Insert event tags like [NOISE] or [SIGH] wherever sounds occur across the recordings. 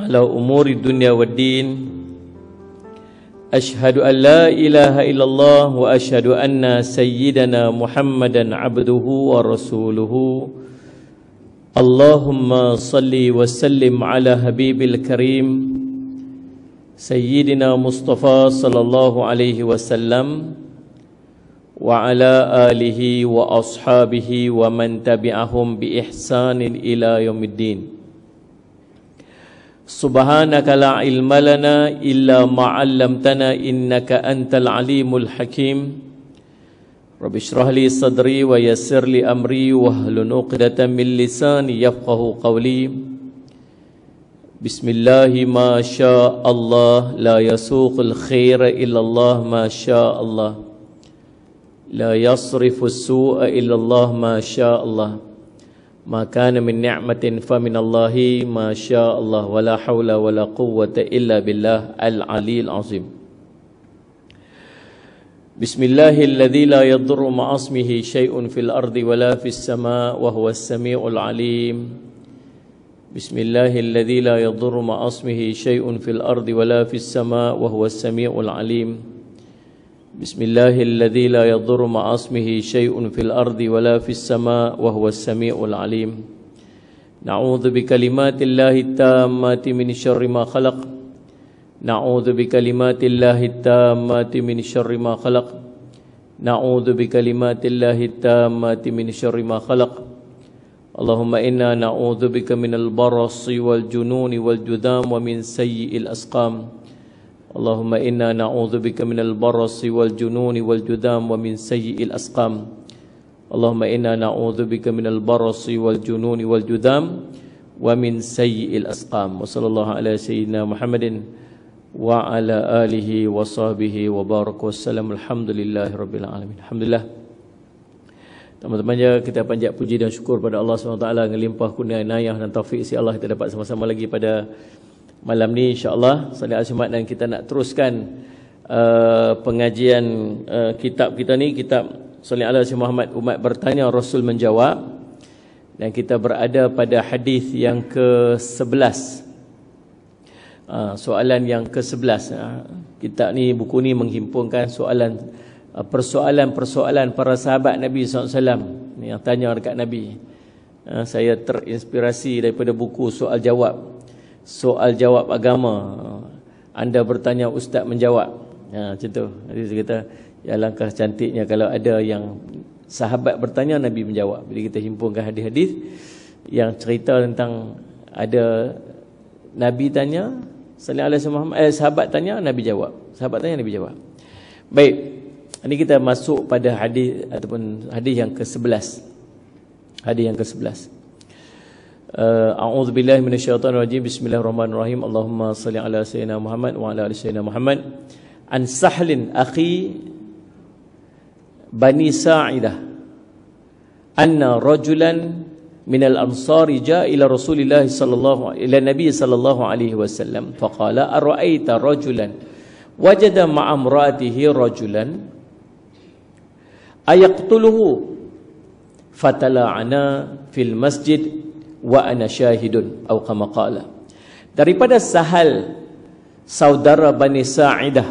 ala umuri dunia wa din Ashadu an la ilaha illallah wa ashadu anna sayyidana muhammadan abduhu wa rasuluhu Allahumma salli wa sallim ala habibil karim Sayyidina Mustafa sallallahu alaihi wasallam wa ala alihi wa ashabihi wa man tabi'ahum bi ihsanin ila yaumiddin. Subhanaka la ilma illa ma'allamtana innaka antal alimul hakim. Rabbi syrah li sadri wa yassir li amri wa hlun uqdata min lisani yafqahu qawli. Bismillah ma sha Allah la yasuq al khair illa Allah ma sha Allah. La yasrifu as-su'a illa Allah ma sha Allah. Allah ma kana min ni'matin fa min Allah ma syaa Allah wala haula wala quwwata illa billah al-'aliyyil 'azim Bismillahilladzi la yadhurru ma'a ismihi syai'un fil ardi wala fis samaa wa huwa as-samii'ul 'aliim Bismillahilladzi la yadhurru ma'a ismihi syai'un fil ardi wala fis samaa wa huwa as-samii'ul 'aliim بسم الله الذي لا يضر مع اسمه شيء في الأرض ولا في السماء وهو السميع العليم نعوذ بكلمات الله التامات من شر ما خلق نعوذ بكلمات الله التامات من شر ما خلق نعوذ بكلمات الله التامات من شر ما خلق اللهم إنا نعوذ بك من البرص والجنون والجذام ومن سيء الأسقام اللهم إنا نعوذ بك من البرص والجنون والجذام ومن سيء الأسقام اللهم إنا نعوذ بك من البرص والجنون والجذام ومن سيء الأسقام وصلى الله على سيدنا محمد وعلى آله وصحبه وبارك وسلم الحمد لله رب العالمين الحمد لله Teman-teman ya, kita panjat puji dan syukur pada Allah SWT yang limpah kurnia inayah dan taufik si Allah kita dapat sama-sama lagi pada malam ni insyaAllah Salih Azimat dan kita nak teruskan uh, pengajian uh, kitab kita ni kitab Salih Azim Muhammad Umat Bertanya Rasul Menjawab dan kita berada pada hadis yang ke-11 uh, soalan yang ke-11 uh, kitab ni buku ni menghimpunkan soalan uh, persoalan-persoalan uh, para sahabat Nabi SAW yang tanya dekat Nabi uh, saya terinspirasi daripada buku soal jawab soal jawab agama. Anda bertanya ustaz menjawab. Ha macam tu. Jadi kata ya langkah cantiknya kalau ada yang sahabat bertanya nabi menjawab. Bila kita himpunkan hadis-hadis yang cerita tentang ada nabi tanya sallallahu alaihi wasallam eh sahabat tanya nabi jawab. Sahabat tanya nabi jawab. Baik. Ini kita masuk pada hadis ataupun hadis yang ke-11. Hadis yang ke-11. Eh, a'udzu billahi minasyaitonir rajim. Bismillahirrahmanirrahim. Allahumma salli ala sayyidina Muhammad wa ala ali sayyidina Muhammad. An Sahlin akhi Bani Sa'idah. Anna rajulan min al-ansari ja'a ila Rasulillah sallallahu ila Nabi sallallahu alaihi wasallam faqala ara'aita rajulan wajada ma'a imra'atihi rajulan ayaqtuluhu fatala'ana fil masjid wa ana syahidun au kama qala daripada sahal saudara bani sa'idah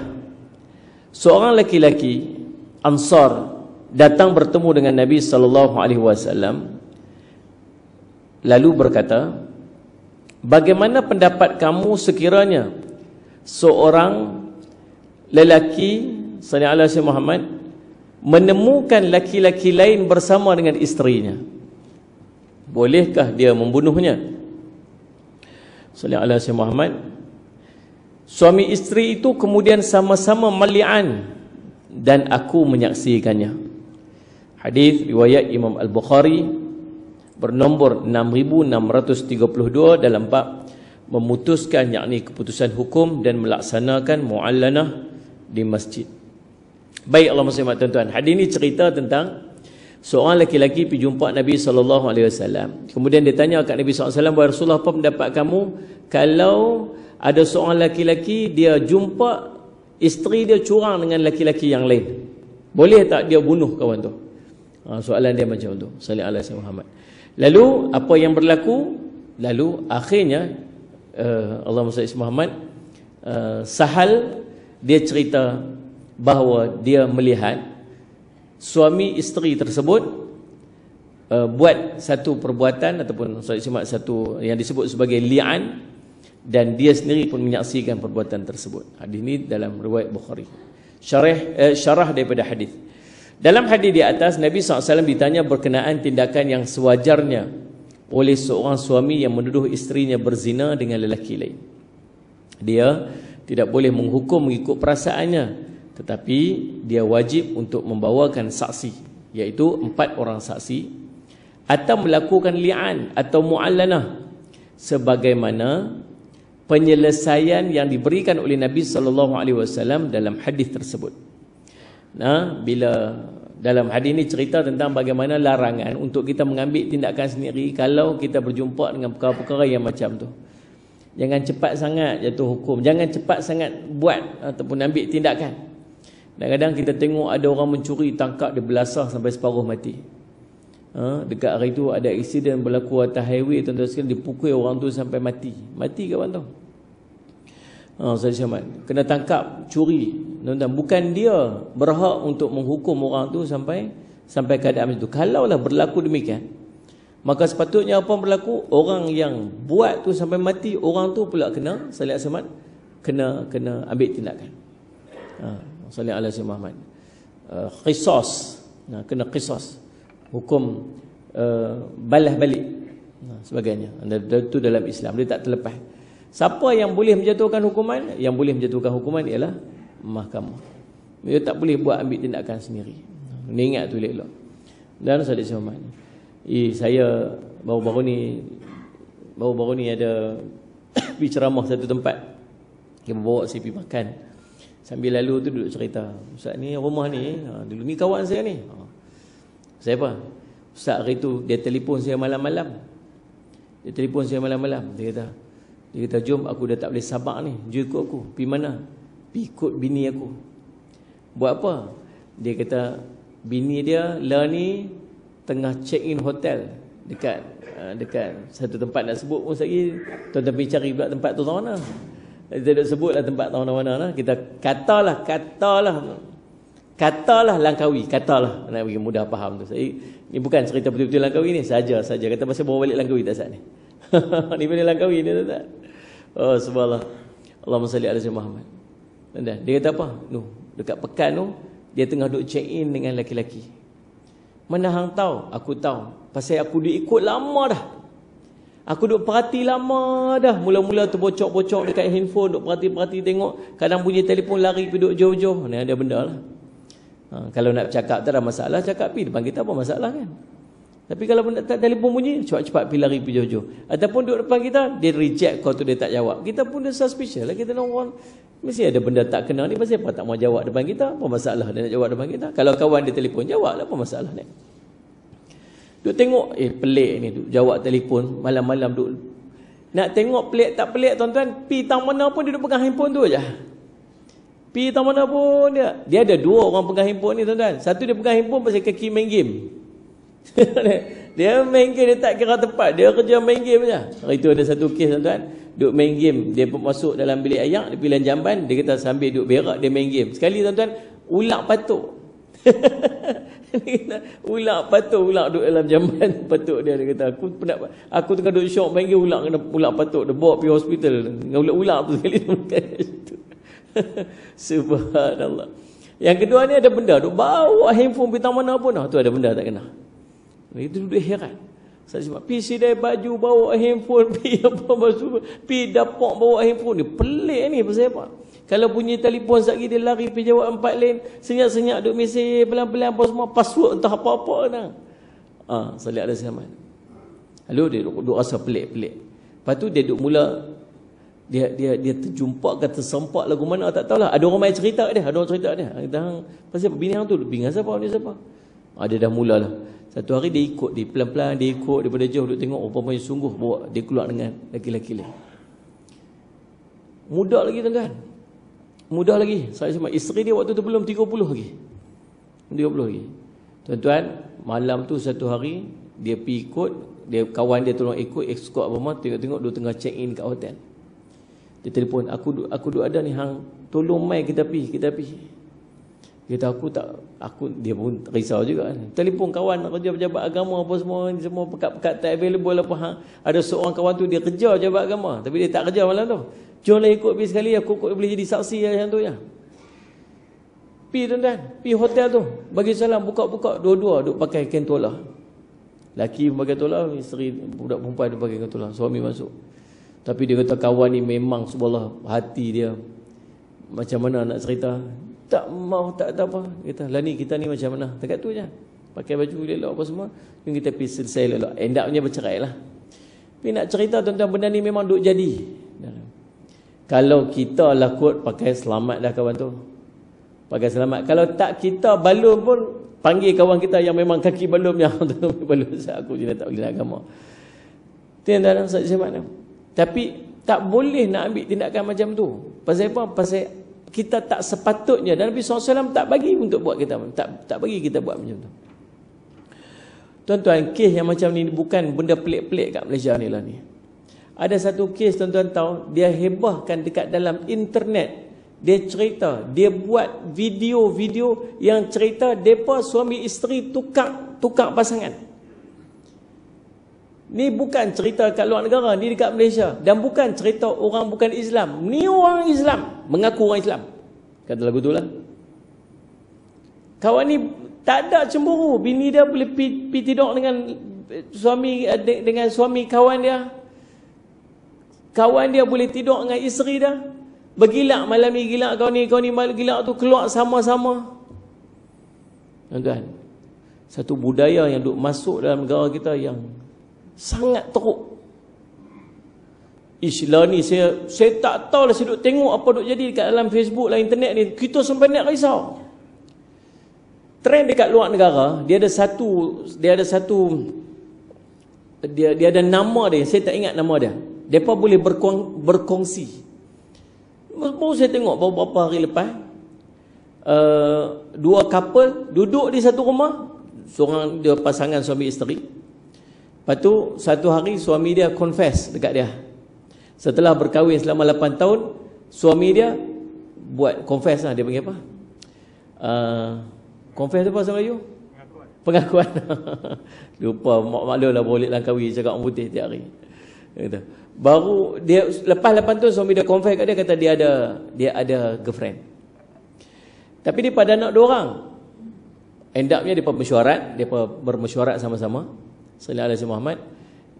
seorang laki-laki ansar datang bertemu dengan nabi sallallahu alaihi wasallam lalu berkata bagaimana pendapat kamu sekiranya seorang lelaki sallallahu alaihi Muhammad menemukan laki-laki lain bersama dengan isterinya bolehkah dia membunuhnya sallallahu alaihi Muhammad suami isteri itu kemudian sama-sama mali'an dan aku menyaksikannya hadis riwayat Imam Al-Bukhari bernombor 6632 dalam bab memutuskan yakni keputusan hukum dan melaksanakan muallanah di masjid baik Allah Subhanahu tuan hadis ini cerita tentang seorang lelaki pergi jumpa Nabi saw. Kemudian dia tanya kat Nabi saw. alaihi "Rasulullah apa pendapat kamu kalau ada seorang lelaki dia jumpa isteri dia curang dengan lelaki yang lain? Boleh tak dia bunuh kawan tu?" Ha, soalan dia macam tu. Sallallahu alaihi Muhammad. Lalu apa yang berlaku? Lalu akhirnya uh, Allah Musa Muhammad eh, sahal dia cerita bahawa dia melihat suami isteri tersebut uh, buat satu perbuatan ataupun saya simak satu yang disebut sebagai li'an dan dia sendiri pun menyaksikan perbuatan tersebut. Hadis ini dalam riwayat Bukhari. Syarah uh, eh, syarah daripada hadis. Dalam hadis di atas Nabi SAW ditanya berkenaan tindakan yang sewajarnya oleh seorang suami yang menuduh isterinya berzina dengan lelaki lain. Dia tidak boleh menghukum mengikut perasaannya tetapi dia wajib untuk membawakan saksi Iaitu empat orang saksi Atau melakukan li'an atau mu'allanah Sebagaimana penyelesaian yang diberikan oleh Nabi SAW dalam hadis tersebut Nah, bila dalam hadis ini cerita tentang bagaimana larangan untuk kita mengambil tindakan sendiri kalau kita berjumpa dengan perkara-perkara yang macam tu. Jangan cepat sangat jatuh hukum, jangan cepat sangat buat ataupun ambil tindakan. Kadang-kadang kita tengok ada orang mencuri, tangkap dia belasah sampai separuh mati. Ha? Dekat hari itu ada eksiden berlaku atas highway, tuan-tuan sekalian dipukul orang tu sampai mati. Mati ke tu. Ha, Ustaz Syamad, kena tangkap, curi. Tuan-tuan, bukan dia berhak untuk menghukum orang tu sampai sampai keadaan macam tu. Kalaulah berlaku demikian, maka sepatutnya apa berlaku? Orang yang buat tu sampai mati, orang tu pula kena, Ustaz Syamad, kena, kena ambil tindakan. Ha. Salih ala Syed Muhammad uh, Qisas nah, Kena qisas Hukum uh, Balas balik nah, Sebagainya Itu dalam Islam Dia tak terlepas Siapa yang boleh menjatuhkan hukuman Yang boleh menjatuhkan hukuman Ialah Mahkamah Dia tak boleh buat ambil tindakan sendiri Dia ingat tu lelok Dan Salih Syed Muhammad eh, Saya Baru-baru ni Baru-baru ni ada Bicaramah [COUGHS] satu tempat Dia bawa saya pergi makan Sambil lalu tu duduk cerita Ustaz ni rumah ni ha, Dulu ni kawan saya ni ha. Saya apa? Ustaz hari tu dia telefon saya malam-malam Dia telefon saya malam-malam Dia kata Dia kata jom aku dah tak boleh sabar ni Jom ikut aku pi mana? Pergi ikut bini aku Buat apa? Dia kata Bini dia lah ni Tengah check in hotel Dekat ha, Dekat Satu tempat nak sebut pun sekejap Tuan-tuan pergi cari pula tempat tu tahu mana kita duduk sebutlah tempat tahu mana lah. Kita katalah, katalah. Katalah Langkawi, katalah. Nak bagi mudah faham tu. Saya, ini bukan cerita betul-betul Langkawi ni. Saja, saja. Kata pasal bawa balik Langkawi tak saat ni. [LAUGHS] ni benda Langkawi ni tak tak. Oh, sebab Allah. Allah masalli ala Zain Muhammad. Dan dia kata apa? Nuh, dekat pekan tu, dia tengah duduk check-in dengan lelaki laki Mana hang tahu? Aku tahu. Pasal aku duduk lama dah. Aku duk perhati lama dah. Mula-mula tu bocok-bocok dekat handphone. Duk perhati-perhati tengok. Kadang bunyi telefon lari pergi duduk jauh-jauh. Ni ada benda lah. Ha, kalau nak cakap tak ada masalah. Cakap pergi depan kita apa masalah kan. Tapi kalau pun tak telefon bunyi. Cepat-cepat pergi lari pergi jauh-jauh. Ataupun duduk depan kita. Dia reject kau tu dia tak jawab. Kita pun dia suspicious lah. Kita nak orang. Mesti ada benda tak kenal ni. Mesti apa tak mau jawab depan kita. Apa masalah dia nak jawab depan kita. Kalau kawan dia telefon jawab lah. Apa masalah ni. Duk tengok eh pelik ni duk jawab telefon malam-malam duk nak tengok pelik tak pelik tuan-tuan pi tang mana pun dia duk pegang handphone tu aja. Pi tang mana pun dia dia ada dua orang pegang handphone ni tuan-tuan. Satu dia pegang handphone pasal kaki main game. [LAUGHS] dia main game dia tak kira tempat, dia kerja main game aja. Hari tu ada satu kes tuan-tuan, duk main game, dia pun masuk dalam bilik ayak, dia pilih jamban, dia kata sambil duk berak dia main game. Sekali tuan-tuan ulak patuk. [LAUGHS] ular patut, ular duduk dalam jamban [LAUGHS] patut dia dia kata aku pernah aku tengah duduk syok panggil ular kena ular patut, dia bawa pergi hospital dengan ular-ular tu sekali [LAUGHS] subhanallah yang kedua ni ada benda duk bawa handphone pergi mana pun ah, tu ada benda tak kena itu duduk heran saya cakap, PC dari baju bawa handphone [LAUGHS] pergi apa maksud pergi dapak bawa handphone ni pelik ni pasal apa kalau punya telefon sekejap dia lari pergi jawab empat lain. Senyap-senyap duk mesej pelan-pelan apa semua. Password entah apa-apa dah. Ha, salih ada zaman. Lalu dia duk, duk rasa pelik-pelik. Lepas tu dia duk mula. Dia dia dia terjumpa ke tersempak lagu mana tak tahulah. Ada orang main cerita dia. Ada orang cerita dia. Dan, pasal Bini hang tu. Bingan siapa? ni siapa? Ha, dia dah mula lah. Satu hari dia ikut dia pelan-pelan dia ikut daripada jauh duk tengok oh, rupa-rupa sungguh bawa dia keluar dengan lelaki-lelaki lain. Muda lagi tuan-tuan. Mudah lagi. Saya cuma isteri dia waktu tu belum 30 lagi. 30 lagi. Tuan-tuan, malam tu satu hari dia pi ikut, dia kawan dia tolong ikut ekskort apa macam. tengok-tengok dia tengah check in kat hotel. Dia telefon, aku aku duk ada ni hang, tolong mai kita pi, kita pi. Kita aku tak aku dia pun risau juga kan. Telefon kawan kerja pejabat agama apa semua semua pekat-pekat tak available apa hang. Ada seorang kawan tu dia kerja pejabat agama tapi dia tak kerja malam tu. Jomlah ikut pergi sekali aku, aku boleh jadi saksi macam lah tu ya. Pi tuan-tuan, pi hotel tu. Bagi salam buka-buka dua-dua duk pakai kain kentola. Laki pun pakai tola, isteri budak perempuan duk pakai kain kentola. Suami masuk. Tapi dia kata kawan ni memang subhanallah hati dia macam mana nak cerita. Tak mau tak tahu apa. Kita lah kita ni macam mana. Dekat tu aja. Pakai baju elok apa semua. Jom kita pi selesai elok. Endaknya bercerai lah. Pi nak cerita tuan-tuan benda ni memang duk jadi. Kalau kita lah kot pakai selamat dah kawan tu. Pakai selamat. Kalau tak kita balum pun panggil kawan kita yang memang kaki balum yang balum aku je tak boleh agama. Tiada dalam saat mana. Tapi tak boleh nak ambil tindakan macam tu. Pasal apa? Pasal kita tak sepatutnya. Dan Nabi SAW tak bagi untuk buat kita. Tak tak bagi kita buat macam tu. Tuan-tuan, kes yang macam ni bukan benda pelik-pelik kat Malaysia ni lah ni. Ada satu kes tuan-tuan tahu Dia hebahkan dekat dalam internet Dia cerita Dia buat video-video Yang cerita Mereka suami isteri tukar, tukar pasangan Ni bukan cerita kat luar negara Ni dekat Malaysia Dan bukan cerita orang bukan Islam Ni orang Islam Mengaku orang Islam Kata lagu tu lah Kawan ni tak ada cemburu Bini dia boleh pergi tidur dengan suami eh, Dengan suami kawan dia Kawan dia boleh tidur dengan isteri dia. Bergilak malam ni gilak kau ni, kau ni malam gilak tu keluar sama-sama. Kan? Satu budaya yang duk masuk dalam negara kita yang sangat teruk. Islam ni saya saya tak tahu lah saya duk tengok apa duk jadi dekat dalam Facebook lah internet ni. Kita sampai nak risau. Trend dekat luar negara, dia ada satu dia ada satu dia dia ada nama dia, saya tak ingat nama dia. Mereka boleh berkong, berkongsi Baru saya tengok beberapa hari lepas uh, Dua couple duduk di satu rumah Seorang dia pasangan suami isteri Lepas tu satu hari suami dia confess dekat dia Setelah berkahwin selama 8 tahun Suami dia buat confess lah dia panggil apa uh, Confess apa pasal Melayu? Pengakuan [LAUGHS] Lupa mak maklum lah boleh langkawi cakap orang putih tiap hari Baru dia lepas lepas tu suami dia confess kat dia kata dia ada dia ada girlfriend. Tapi dia pada nak dua orang. End upnya depa mesyuarat, depa bermesyuarat sama-sama Sayyidina Ali Muhammad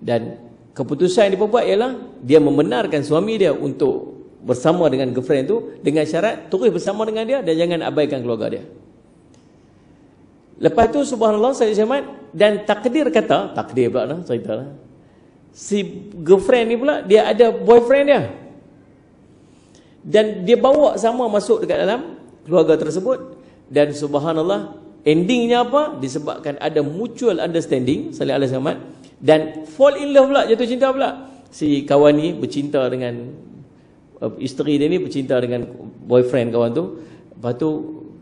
dan keputusan yang dia buat ialah dia membenarkan suami dia untuk bersama dengan girlfriend tu dengan syarat terus bersama dengan dia dan jangan abaikan keluarga dia. Lepas tu subhanallah Sayyidina Ali dan takdir kata, takdir pula lah cerita lah si girlfriend ni pula dia ada boyfriend dia dan dia bawa sama masuk dekat dalam keluarga tersebut dan subhanallah endingnya apa disebabkan ada mutual understanding saling alas amat dan fall in love pula jatuh cinta pula si kawan ni bercinta dengan uh, isteri dia ni bercinta dengan boyfriend kawan tu lepas tu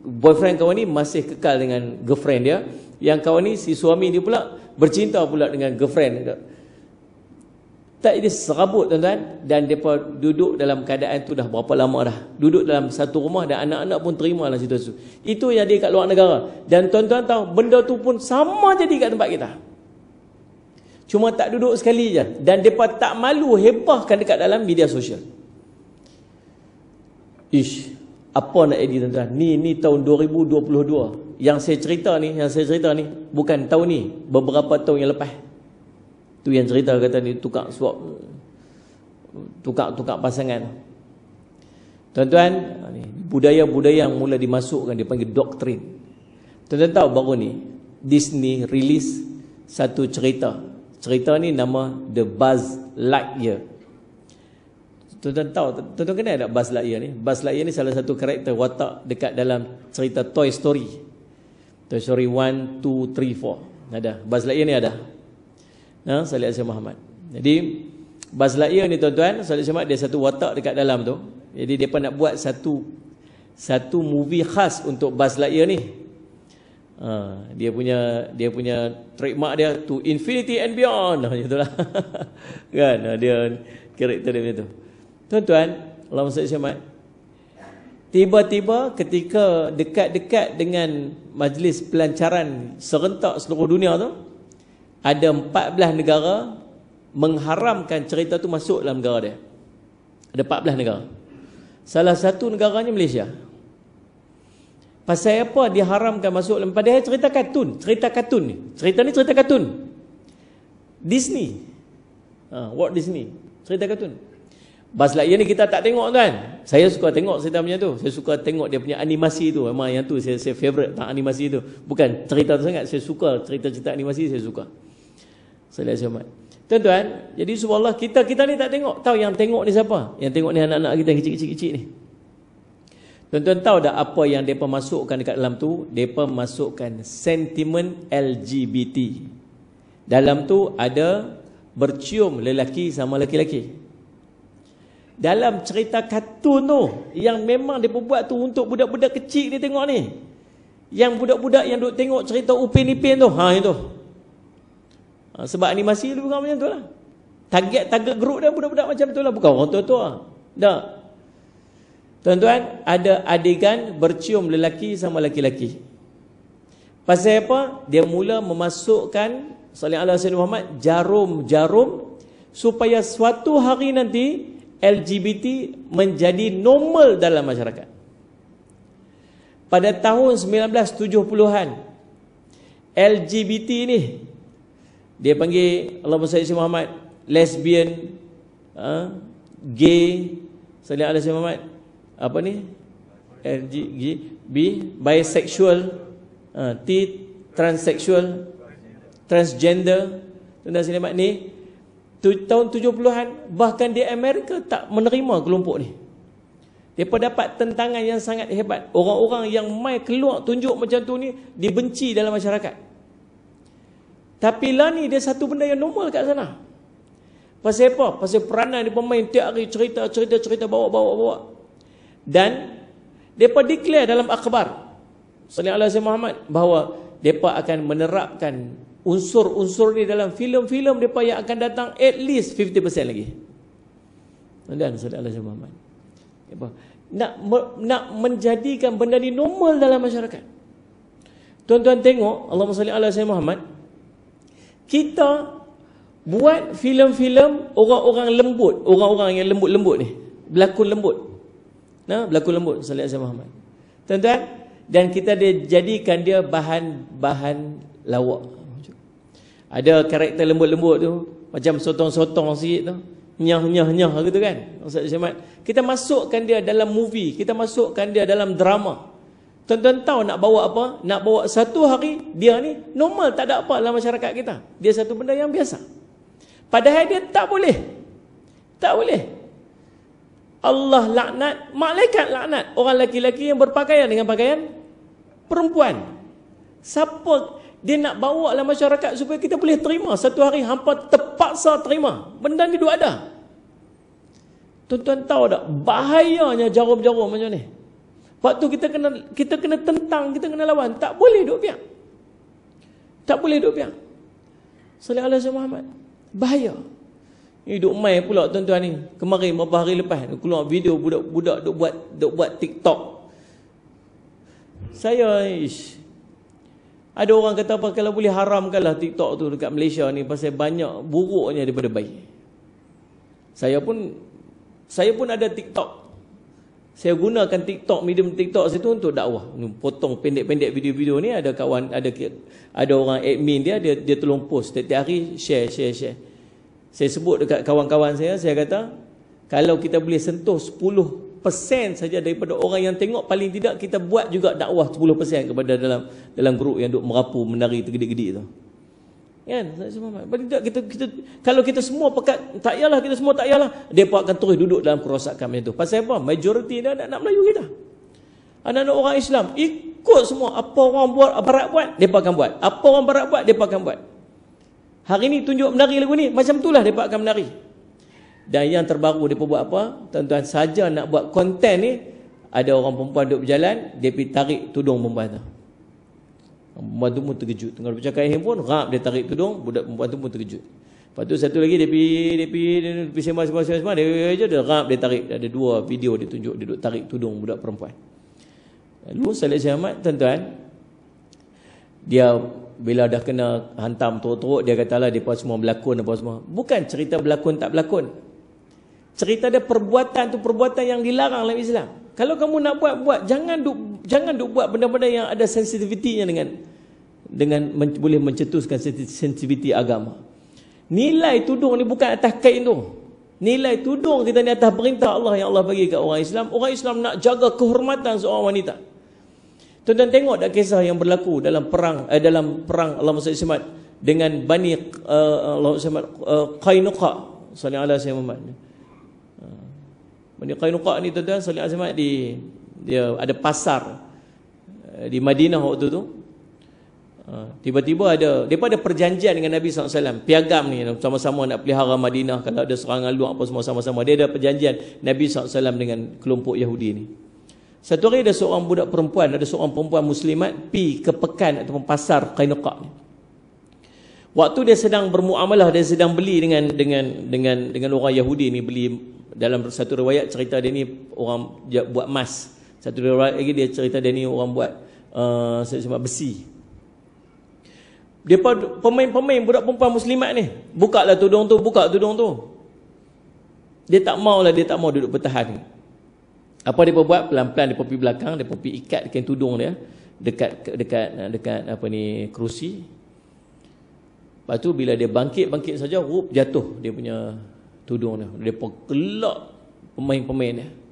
boyfriend kawan ni masih kekal dengan girlfriend dia yang kawan ni si suami dia pula bercinta pula dengan girlfriend tak ini serabut tuan-tuan dan depa duduk dalam keadaan tu dah berapa lama dah. Duduk dalam satu rumah dan anak-anak pun terima lah situasi tu. Itu yang dia kat luar negara. Dan tuan-tuan tahu benda tu pun sama jadi kat tempat kita. Cuma tak duduk sekali je dan depa tak malu hebahkan dekat dalam media sosial. Ish, apa nak edit tuan-tuan? Ni ni tahun 2022. Yang saya cerita ni, yang saya cerita ni bukan tahun ni, beberapa tahun yang lepas. Tu yang cerita kata ni tukar swap tukar-tukar pasangan. Tuan-tuan, ha, budaya-budaya yang mula dimasukkan dipanggil doktrin. Tuan-tuan tahu baru ni Disney rilis satu cerita. Cerita ni nama The Buzz Lightyear. Tuan-tuan tahu, tuan-tuan kenal tak Buzz Lightyear ni? Buzz Lightyear ni salah satu karakter watak dekat dalam cerita Toy Story. Toy Story 1, 2, 3, 4. Ada. Buzz Lightyear ni ada ha, Salih Azim Muhammad Jadi Bazlaya ni tuan-tuan Salih Azim Muhammad dia satu watak dekat dalam tu Jadi mereka nak buat satu Satu movie khas untuk Bazlaya ni ha, Dia punya Dia punya trademark dia To infinity and beyond ha, Macam tu lah [LAUGHS] Kan ha, dia Karakter dia macam tu Tuan-tuan Allahumma Salih Azim Tiba-tiba ketika dekat-dekat dengan majlis pelancaran serentak seluruh dunia tu ada 14 negara mengharamkan cerita tu masuk dalam negara dia. Ada 14 negara. Salah satu negaranya Malaysia. Pasal apa diharamkan masuk dalam padahal cerita kartun, cerita kartun ni. Cerita ni cerita kartun. Disney. Ha, Walt Disney. Cerita kartun. Bas lagi ni kita tak tengok tuan. Saya suka tengok cerita macam tu. Saya suka tengok dia punya animasi tu. Memang yang tu saya, saya favorite tentang animasi tu. Bukan cerita tu sangat. Saya suka cerita-cerita animasi Saya suka. Selesai umat. Tuan-tuan, jadi subhanallah kita kita ni tak tengok. Tahu yang tengok ni siapa? Yang tengok ni anak-anak kita yang kecil-kecil ni. Tuan-tuan tahu tak apa yang mereka masukkan dekat dalam tu? Mereka masukkan sentimen LGBT. Dalam tu ada bercium lelaki sama lelaki-lelaki. Dalam cerita kartun tu yang memang mereka buat tu untuk budak-budak kecil ni tengok ni. Yang budak-budak yang duduk tengok cerita Upin Ipin tu. Ha, itu. Ha, sebab animasi lebih kurang macam tu lah. Target, target group dia budak-budak macam tu lah. Bukan orang tua-tua. Tak. Tuan-tuan, ada adegan bercium lelaki sama lelaki-lelaki. Pasal apa? Dia mula memasukkan Sallallahu Muhammad jarum-jarum supaya suatu hari nanti LGBT menjadi normal dalam masyarakat. Pada tahun 1970-an, LGBT ni dia panggil Allah Besar Isi Muhammad Lesbian ha? Gay Salih Allah Isi Muhammad Apa ni? LG, G, B Bisexual ha? T Transsexual Transgender Tuan-tuan Isi Muhammad ni tu, Tahun 70-an Bahkan di Amerika tak menerima kelompok ni Dia Mereka dapat tentangan yang sangat hebat Orang-orang yang mai keluar tunjuk macam tu ni Dibenci dalam masyarakat tapi lah ni dia satu benda yang normal kat sana. Pasal apa? Pasal peranan dia pemain tiap hari cerita, cerita, cerita, bawa, bawa, bawa. Dan, mereka declare dalam akhbar, Sallallahu alaihi wasallam Muhammad, bahawa mereka akan menerapkan unsur-unsur ni dalam filem-filem mereka yang akan datang at least 50% lagi. Dan Sallallahu alaihi wasallam. Muhammad. Mereka nak, nak menjadikan benda ni normal dalam masyarakat. Tuan-tuan tengok, Allah Sallallahu alaihi wasallam. Muhammad, kita buat filem-filem orang-orang lembut, orang-orang yang lembut-lembut ni, berlakon lembut. Nah, berlakon lembut Sallallahu Alaihi Wasallam. Tuan-tuan, dan kita dia jadikan dia bahan-bahan lawak. Ada karakter lembut-lembut tu, macam sotong-sotong sikit tu, nyah-nyah-nyah gitu kan. Ustaz Ahmad, kita masukkan dia dalam movie, kita masukkan dia dalam drama. Tuan-tuan tahu nak bawa apa? Nak bawa satu hari, dia ni normal, tak ada apa dalam masyarakat kita. Dia satu benda yang biasa. Padahal dia tak boleh. Tak boleh. Allah laknat, malaikat laknat orang lelaki-lelaki yang berpakaian dengan pakaian perempuan. Siapa dia nak bawa dalam masyarakat supaya kita boleh terima satu hari hampa terpaksa terima. Benda ni dua ada. Tuan-tuan tahu tak bahayanya jarum-jarum macam ni? Sebab tu kita kena kita kena tentang, kita kena lawan. Tak boleh duduk biar. Tak boleh duduk biar. Sallallahu alaihi Muhammad. Bahaya. Ini duk main pula tuan-tuan ni. Kemarin beberapa hari lepas keluar video budak-budak duk buat duk buat TikTok. Saya ish. Ada orang kata apa kalau boleh haramkanlah TikTok tu dekat Malaysia ni pasal banyak buruknya daripada baik. Saya pun saya pun ada TikTok saya gunakan TikTok medium TikTok situ untuk dakwah. potong pendek-pendek video-video ni ada kawan ada ada orang admin dia dia, dia tolong post setiap hari share share share. Saya sebut dekat kawan-kawan saya saya kata kalau kita boleh sentuh 10% saja daripada orang yang tengok paling tidak kita buat juga dakwah 10% kepada dalam dalam grup yang duk merapu menari tergedik-gedik tu kan bagi tak kita kita kalau kita semua pekat tak yalah kita semua tak yalah depa akan terus duduk dalam kerosakan macam tu pasal apa majoriti dia anak-anak Melayu kita anak-anak orang Islam ikut semua apa orang buat barat buat depa akan buat apa orang barat buat depa akan buat hari ni tunjuk menari lagu ni macam itulah depa akan menari dan yang terbaru depa buat apa tuan-tuan saja nak buat konten ni ada orang perempuan duduk berjalan dia pergi tarik tudung perempuan tu perempuan tu pun terkejut tengah bercakap pun, rap dia tarik tudung budak perempuan tu pun terkejut lepas tu satu lagi dia pergi dia pergi sembah sembah sembah sembah dia je dia rap dia tarik ada dua video dia tunjuk dia duduk tarik tudung budak perempuan lalu saya Syahmat tuan-tuan dia bila dah kena hantam teruk-teruk dia katalah dia semua berlakon apa semua bukan cerita berlakon tak berlakon cerita dia perbuatan tu perbuatan yang dilarang dalam Islam kalau kamu nak buat buat jangan duk jangan duk buat benda-benda yang ada sensitivitinya dengan dengan men boleh mencetuskan sensitiviti agama. Nilai tudung ni bukan atas kain tu. Nilai tudung kita ni atas perintah Allah yang Allah bagi kat orang Islam. Orang Islam nak jaga kehormatan seorang wanita. Tuan-tuan tengok dah kisah yang berlaku dalam perang eh, dalam perang Allah Subhanahu Wa dengan Bani uh, Allah Subhanahu Wa Ta'ala Qainuqa sallallahu eh, Bani Qainuqa ni tuan-tuan sallallahu di dia ada pasar eh, di Madinah waktu tu. Ha, tiba-tiba ada Mereka ada perjanjian dengan Nabi SAW Piagam ni sama-sama nak pelihara Madinah Kalau ada serangan luar apa semua sama-sama Dia ada perjanjian Nabi SAW dengan kelompok Yahudi ni Satu hari ada seorang budak perempuan Ada seorang perempuan muslimat pi ke pekan ataupun pasar Qainuqa ni Waktu dia sedang bermuamalah Dia sedang beli dengan dengan dengan dengan orang Yahudi ni Beli dalam satu riwayat cerita dia ni Orang buat emas Satu riwayat lagi dia cerita dia ni orang buat uh, Saya sebut besi dia pemain-pemain budak perempuan muslimat ni. Bukalah tudung tu, buka tudung tu. Dia tak mau lah, dia tak mau duduk bertahan. Apa dia buat? Pelan-pelan dia pergi belakang, dia pergi ikat dengan tudung dia dekat dekat dekat apa ni kerusi. Lepas tu bila dia bangkit-bangkit saja, rup jatuh dia punya tudung dia. Dia pun kelak pemain-pemain dia. -pemain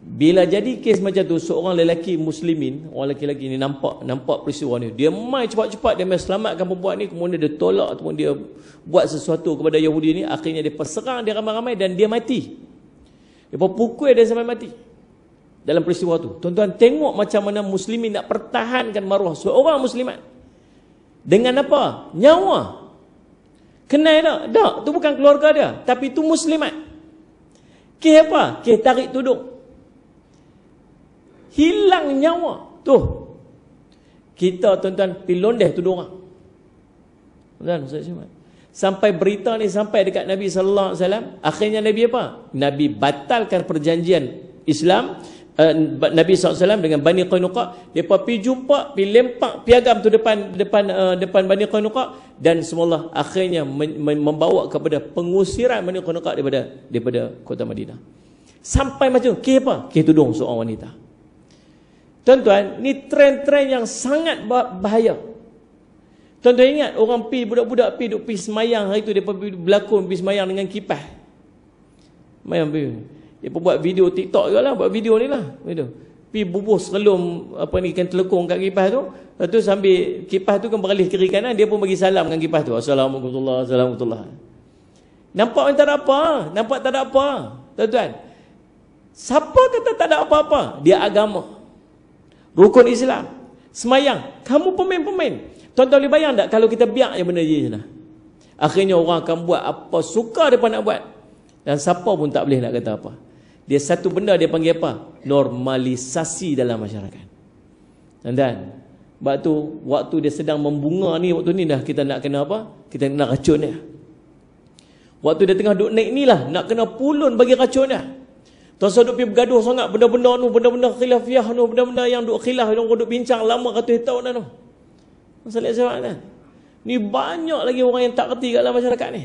bila jadi kes macam tu seorang lelaki muslimin, orang lelaki-lelaki ni nampak nampak peristiwa ni. Dia mai cepat-cepat dia mai selamatkan perempuan ni kemudian dia tolak ataupun dia buat sesuatu kepada Yahudi ni akhirnya dia perserang dia ramai-ramai dan dia mati. Dia pukul dia sampai mati. Dalam peristiwa tu. Tuan-tuan tengok macam mana muslimin nak pertahankan maruah seorang muslimat. Dengan apa? Nyawa. Kenal tak? Tak, tu bukan keluarga dia, tapi tu muslimat. Kih apa? Kih tarik tudung hilang nyawa tu kita tuan-tuan pilondeh tu dua orang tuan ustaz sampai berita ni sampai dekat nabi sallallahu alaihi wasallam akhirnya nabi apa nabi batalkan perjanjian Islam uh, nabi Wasallam dengan bani qainuqa dia pi jumpa pi lempak piagam tu depan depan uh, depan bani qainuqa dan semula akhirnya membawa kepada pengusiran bani qainuqa daripada daripada kota Madinah sampai macam ke apa ke tudung seorang wanita Tuan-tuan, ni trend-trend yang sangat bahaya. Tuan-tuan ingat orang pi budak-budak pi duk pi semayang hari tu depa berlakon pi semayang dengan kipas. Semayang pi. Dia pun buat video TikTok jugalah, buat video ni lah. Video Pi bubuh serelum apa ni kan telekung kat kipas tu. Lepas tu sambil kipas tu kan beralih kiri kanan, dia pun bagi salam dengan kipas tu. Assalamualaikum warahmatullahi wabarakatuh. Nampak macam tak ada apa? Nampak tak ada apa? Tuan-tuan. Siapa kata tak ada apa-apa? Dia agama. Rukun Islam. Semayang. Kamu pemain-pemain. Tuan-tuan boleh bayang tak kalau kita biar je benda je lah. Akhirnya orang akan buat apa suka mereka nak buat. Dan siapa pun tak boleh nak kata apa. Dia satu benda dia panggil apa? Normalisasi dalam masyarakat. Tuan-tuan. Sebab tu, waktu dia sedang membunga ni, waktu ni dah kita nak kena apa? Kita nak racun dia. Waktu dia tengah duduk naik ni lah, nak kena pulun bagi racun dia. Tak Sa duk pergi bergaduh sangat benda-benda tu, benda-benda khilafiah tu, benda-benda yang duk khilaf, yang duk bincang lama ratus tahun dah tu. Masalah sebab kan? Ni banyak lagi orang yang tak kerti kat dalam masyarakat ni.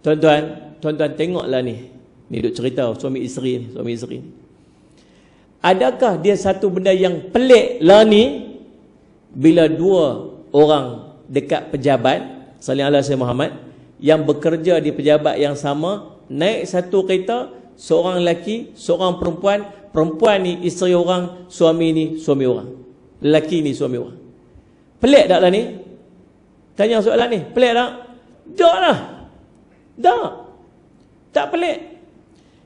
Tuan-tuan, tuan-tuan tengoklah ni. Ni duk cerita suami isteri suami isteri Adakah dia satu benda yang pelik lah ni bila dua orang dekat pejabat Salih Allah Muhammad yang bekerja di pejabat yang sama naik satu kereta seorang lelaki, seorang perempuan, perempuan ni isteri orang, suami ni suami orang. Lelaki ni suami orang. Pelik taklah ni? Tanya soalan ni, pelik tak? Tak lah. Tak. Tak pelik.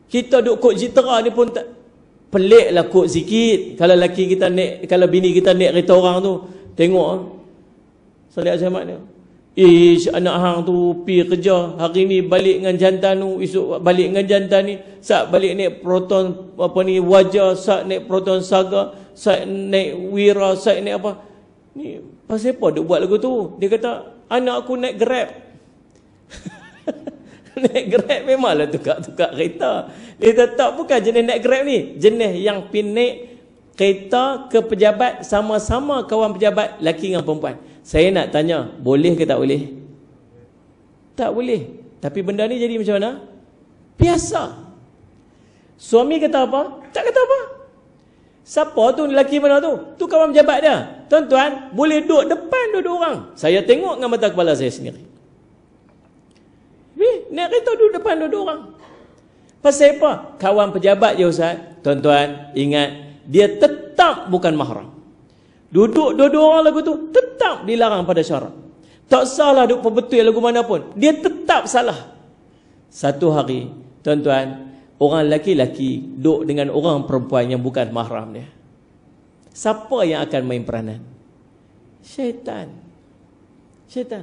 Kita duk kot jitera ni pun tak pelik lah kot sikit. Kalau lelaki kita naik, kalau bini kita naik kereta orang tu, tengok. Ah. Salih Azhamad ni. Ish eh, anak hang tu pi kerja hari ni balik dengan jantan tu esok balik dengan jantan ni sat balik naik proton apa ni wajah sat naik proton saga sat naik wira sat naik apa ni pasal apa dia buat lagu tu dia kata anak aku naik grab [LAUGHS] naik grab memanglah tukar-tukar kereta dia tetap bukan jenis naik grab ni jenis yang pi naik kereta ke pejabat sama-sama kawan pejabat lelaki dengan perempuan. Saya nak tanya, boleh ke tak boleh? Tak boleh. Tapi benda ni jadi macam mana? Biasa. Suami kata apa? Tak kata apa. Siapa tu lelaki mana tu? Tu kawan pejabat dia. Tuan-tuan, boleh duduk depan duduk orang. Saya tengok dengan mata kepala saya sendiri. Ni, nak kereta duduk depan duduk orang. Pasal apa? Kawan pejabat je Ustaz. Tuan-tuan, ingat dia tetap bukan mahram. Duduk dua-dua orang lagu tu tetap dilarang pada syarak. Tak salah duk perbetul lagu mana pun, dia tetap salah. Satu hari, tuan-tuan, orang lelaki laki duk dengan orang perempuan yang bukan mahram dia. Siapa yang akan main peranan? Syaitan. Syaitan.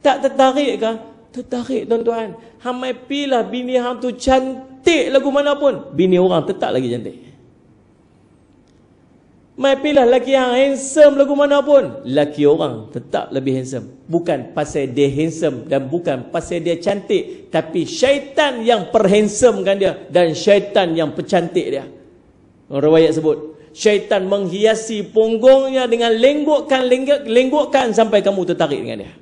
Tak tertarik ke? Tertarik tuan-tuan. Hang mai pilah bini hang tu cantik lagu mana pun, bini orang tetap lagi cantik. Mai pilih lelaki yang handsome lagu mana pun. Lelaki orang tetap lebih handsome. Bukan pasal dia handsome dan bukan pasal dia cantik. Tapi syaitan yang perhandsomekan dia. Dan syaitan yang pecantik dia. Rewayat sebut. Syaitan menghiasi punggungnya dengan lenggokkan, lenggok, lenggokkan sampai kamu tertarik dengan dia.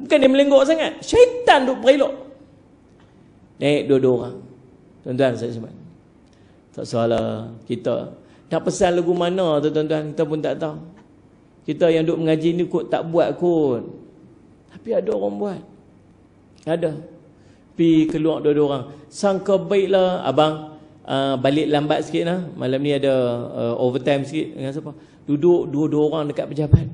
Bukan dia melenggok sangat. Syaitan duduk berelok. Naik dua-dua orang. Tuan-tuan, saya cuman. Tak salah kita nak pesan lagu mana tu tuan-tuan Kita pun tak tahu Kita yang duduk mengaji ni kot tak buat kot Tapi ada orang buat Ada Pi keluar dua-dua orang Sangka baiklah abang uh, Balik lambat sikit lah Malam ni ada uh, overtime sikit dengan siapa Duduk dua-dua orang dekat pejabat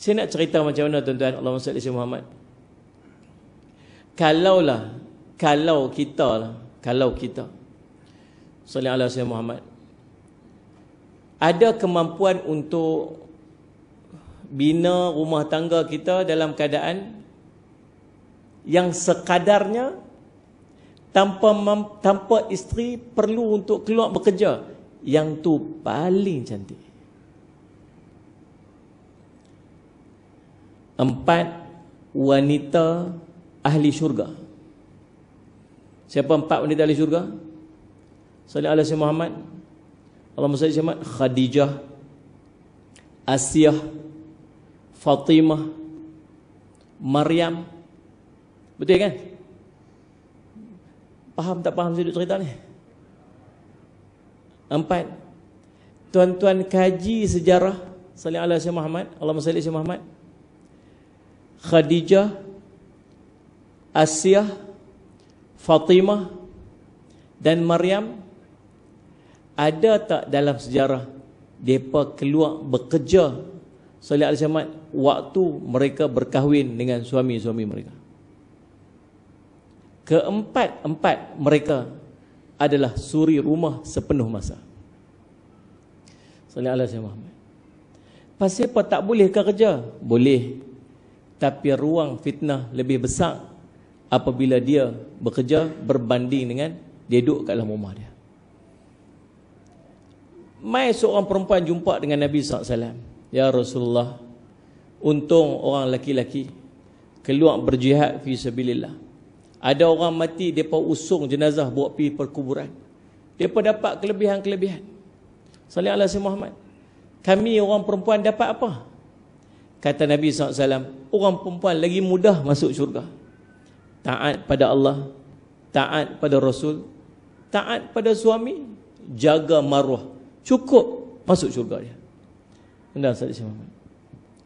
Saya nak cerita macam mana tuan-tuan Allah SWT Kalau lah, Kalau kita lah Kalau kita Sallallahu alaihi wasallam Muhammad ada kemampuan untuk bina rumah tangga kita dalam keadaan yang sekadarnya tanpa tanpa isteri perlu untuk keluar bekerja yang tu paling cantik empat wanita ahli syurga siapa empat wanita ahli syurga Salih ala Syed Muhammad Allahumma salih Syed Muhammad Khadijah Asiyah Fatimah Maryam Betul kan? Faham tak faham sedikit cerita ni? Empat Tuan-tuan kaji sejarah Salih ala Syed Muhammad Allahumma salih Syed Muhammad Khadijah Asiyah Fatimah dan Maryam ada tak dalam sejarah mereka keluar bekerja solat al-jamaat waktu mereka berkahwin dengan suami-suami mereka keempat-empat mereka adalah suri rumah sepenuh masa solat al-jamaat pasal apa tak boleh kerja boleh tapi ruang fitnah lebih besar apabila dia bekerja berbanding dengan dia duduk kat dalam rumah dia Mai seorang perempuan jumpa dengan Nabi SAW Ya Rasulullah Untung orang laki-laki Keluar berjihad fi sabilillah. Ada orang mati dia Mereka usung jenazah buat pergi perkuburan Mereka dapat kelebihan-kelebihan Salih Allah si Muhammad Kami orang perempuan dapat apa? Kata Nabi SAW Orang perempuan lagi mudah masuk syurga Taat pada Allah Taat pada Rasul Taat pada suami Jaga maruah cukup masuk syurga dia. Anda Ustaz Ismail.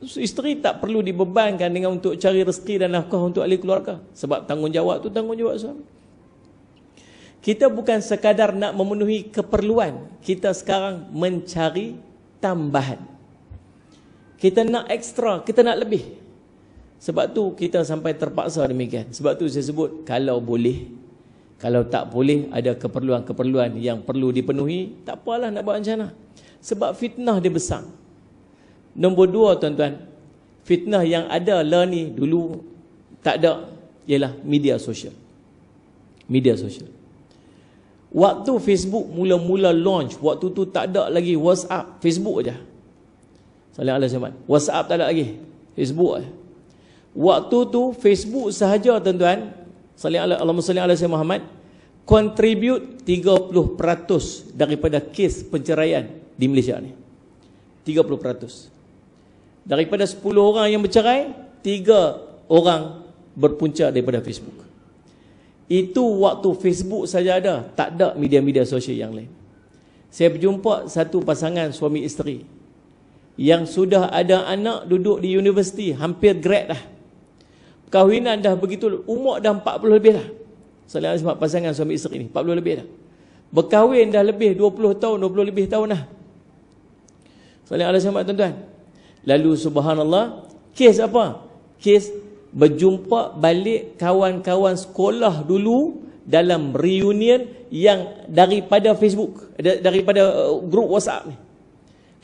Isteri tak perlu dibebankan dengan untuk cari rezeki dan nafkah untuk ahli keluarga. Sebab tanggungjawab tu tanggungjawab suami. Kita bukan sekadar nak memenuhi keperluan. Kita sekarang mencari tambahan. Kita nak ekstra, kita nak lebih. Sebab tu kita sampai terpaksa demikian. Sebab tu saya sebut, kalau boleh, kalau tak boleh ada keperluan-keperluan yang perlu dipenuhi, tak apalah nak buat macam mana. Sebab fitnah dia besar. Nombor dua tuan-tuan, fitnah yang ada lah ni dulu tak ada ialah media sosial. Media sosial. Waktu Facebook mula-mula launch, waktu tu tak ada lagi WhatsApp, Facebook aja. Salam Allah Syamad. WhatsApp tak ada lagi. Facebook aja. Waktu tu Facebook sahaja tuan-tuan, Allahumma salli ala Sayyid Muhammad contribute 30% daripada kes penceraian di Malaysia ni 30% daripada 10 orang yang bercerai 3 orang berpunca daripada Facebook itu waktu Facebook saja ada tak ada media-media sosial yang lain saya berjumpa satu pasangan suami isteri yang sudah ada anak duduk di universiti hampir grad dah Kahwinan dah begitu umur dah 40 lebih lah. Selain sebab pasangan suami isteri ni 40 lebih dah. Berkahwin dah lebih 20 tahun, 20 lebih tahun dah. Selain ada sebab tuan-tuan. Lalu subhanallah, kes apa? Kes berjumpa balik kawan-kawan sekolah dulu dalam reunion yang daripada Facebook, daripada uh, grup WhatsApp ni.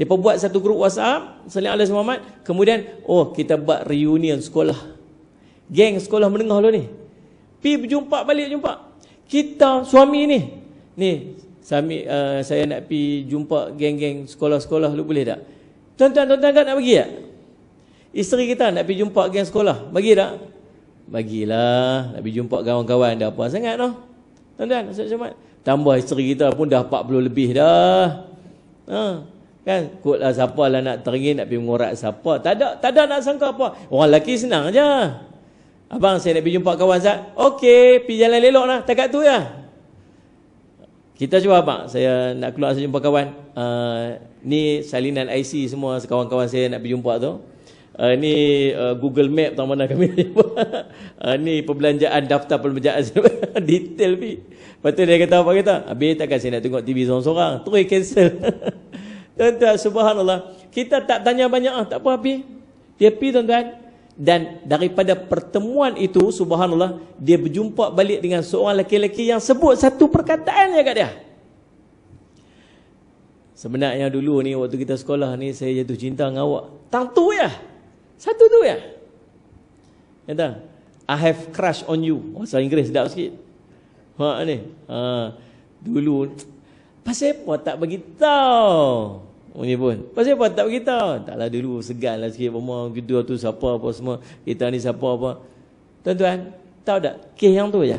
Dia buat satu grup WhatsApp, Selain Allah Muhammad, kemudian oh kita buat reunion sekolah geng sekolah menengah lo ni. Pi berjumpa balik jumpa. Kita suami ni. Ni, sami, uh, eh, saya nak pi jumpa geng-geng sekolah-sekolah lu boleh tak? Tuan-tuan-tuan kan nak pergi tak? Isteri kita nak pi jumpa geng sekolah. Bagi tak? Bagilah. Nak pi jumpa kawan-kawan dah puas sangat noh. Tuan-tuan, Ustaz Tambah isteri kita pun dah 40 lebih dah. Ha. Kan? Kutlah siapa lah nak teringin nak pergi mengorak siapa. Tak ada, tak ada nak sangka apa. Orang lelaki senang je. Abang saya nak pergi jumpa kawan Zat. Okey, pergi jalan elok lah. Takat tu ya. Kita cuba abang. Saya nak keluar saya jumpa kawan. Uh, ni salinan IC semua kawan-kawan saya nak pergi jumpa tu. Uh, ni uh, Google Map tahu mana kami [LAUGHS] uh, ni perbelanjaan daftar perbelanjaan [LAUGHS] detail pi lepas tu dia kata apa kita? habis takkan saya nak tengok TV sorang-sorang terus cancel [LAUGHS] tuan-tuan subhanallah kita tak tanya banyak ah tak apa habis dia pi tuan-tuan dan daripada pertemuan itu, subhanallah, dia berjumpa balik dengan seorang lelaki-lelaki yang sebut satu perkataan je kat dia. Sebenarnya dulu ni, waktu kita sekolah ni, saya jatuh cinta dengan awak. tu ya. Satu tu ya. Kata, ya I have crush on you. Bahasa oh, Inggeris sedap sikit. Mak ni. Ha, dulu, pasal apa tak beritahu? Ini pun. Pasal apa? Tak beritahu. Taklah dulu segan lah sikit. Bama kita tu siapa apa semua. Kita ni siapa apa. Tuan-tuan. Tahu tak? Kes yang tu je.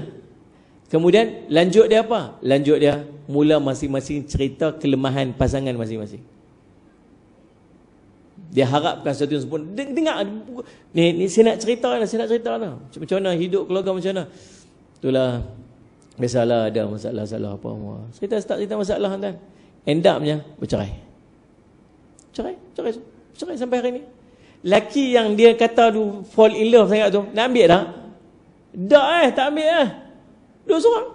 Kemudian lanjut dia apa? Lanjut dia. Mula masing-masing cerita kelemahan pasangan masing-masing. Dia harapkan sesuatu yang sempurna. Dengar. Ni, ni saya nak cerita lah. Saya nak cerita lah. Macam mana hidup keluarga macam mana. Itulah. Biasalah ada masalah-masalah apa-apa. Cerita start cerita masalah. Kan? End upnya bercerai. Bercerai. Cerai, cerai. Cerai sampai hari ni. Laki yang dia kata tu fall in love sangat tu, nak ambil tak? Tak eh, tak ambil eh. Dua seorang.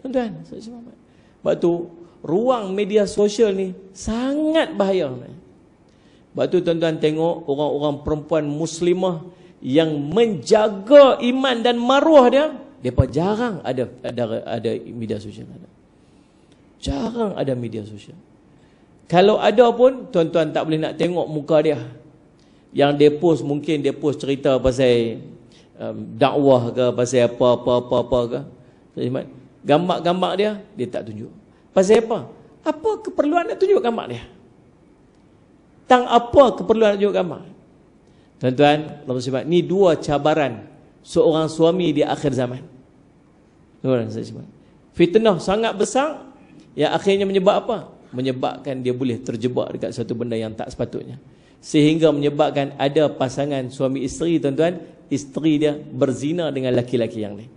Tuan-tuan, Sebab tu ruang media sosial ni sangat bahaya. Sebab tu tuan-tuan tengok orang-orang perempuan muslimah yang menjaga iman dan maruah dia, depa jarang ada ada ada media sosial. Jarang ada media sosial. Kalau ada pun, tuan-tuan tak boleh nak tengok muka dia. Yang dia post, mungkin dia post cerita pasal um, dakwah ke, pasal apa-apa-apa ke. Gambar-gambar dia, dia tak tunjuk. Pasal apa? Apa keperluan nak tunjuk gambar dia? Tang apa keperluan nak tunjuk gambar? Tuan-tuan, ni dua cabaran seorang suami di akhir zaman. saya Fitnah sangat besar yang akhirnya menyebab apa? menyebabkan dia boleh terjebak dekat satu benda yang tak sepatutnya sehingga menyebabkan ada pasangan suami isteri tuan-tuan isteri dia berzina dengan laki-laki yang lain